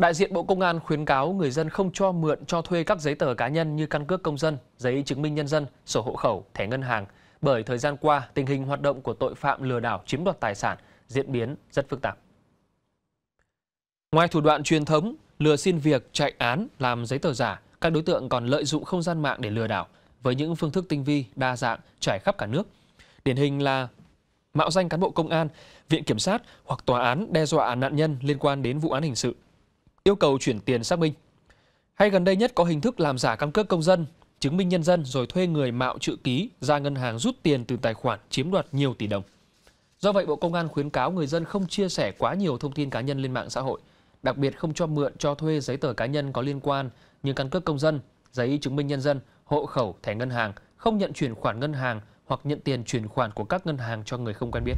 Đại diện Bộ Công an khuyến cáo người dân không cho mượn cho thuê các giấy tờ cá nhân như căn cước công dân, giấy chứng minh nhân dân, sổ hộ khẩu, thẻ ngân hàng bởi thời gian qua tình hình hoạt động của tội phạm lừa đảo chiếm đoạt tài sản diễn biến rất phức tạp. Ngoài thủ đoạn truyền thống lừa xin việc, chạy án, làm giấy tờ giả, các đối tượng còn lợi dụng không gian mạng để lừa đảo với những phương thức tinh vi, đa dạng trải khắp cả nước. Điển hình là mạo danh cán bộ công an, viện kiểm sát hoặc tòa án đe dọa nạn nhân liên quan đến vụ án hình sự yêu cầu chuyển tiền xác minh. Hay gần đây nhất có hình thức làm giả căn cước công dân, chứng minh nhân dân rồi thuê người mạo chữ ký ra ngân hàng rút tiền từ tài khoản chiếm đoạt nhiều tỷ đồng. Do vậy, Bộ Công an khuyến cáo người dân không chia sẻ quá nhiều thông tin cá nhân lên mạng xã hội, đặc biệt không cho mượn cho thuê giấy tờ cá nhân có liên quan như căn cước công dân, giấy chứng minh nhân dân, hộ khẩu, thẻ ngân hàng, không nhận chuyển khoản ngân hàng hoặc nhận tiền chuyển khoản của các ngân hàng cho người không quen biết.